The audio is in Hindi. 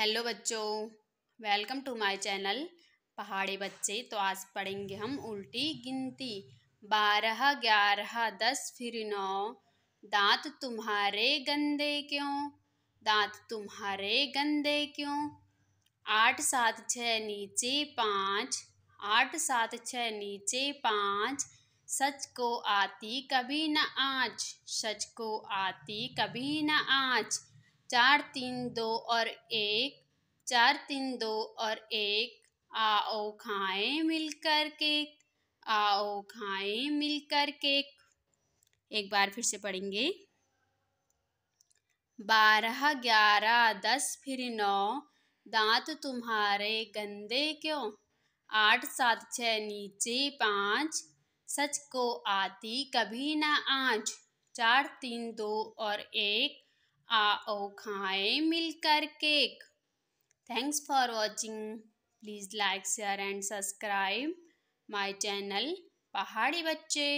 हेलो बच्चों welcome to my channel Pahadi बच्चे तो आज पढ़ेंगे हम उल्टी गिनती बारह ग्यारह दस फिर नौ दांत तुम्हारे गंदे क्यों दांत तुम्हारे गंदे क्यों आठ सात छः नीचे पाँच आठ सात छः नीचे पाँच सच को आती कभी न आँच सच को आती कभी न आँच चार तीन दो और एक चार तीन दो और एक आओ खाएं मिलकर केक आओ खाएं मिलकर केक एक बार फिर से पढ़ेंगे बारह ग्यारह दस फिर नौ दांत तुम्हारे गंदे क्यों आठ सात छ नीचे पाँच सच को आती कभी ना आँच चार तीन दो और एक आओ खाएं मिलकर cake thanks for watching please like share and subscribe my channel Pahadi बच्चे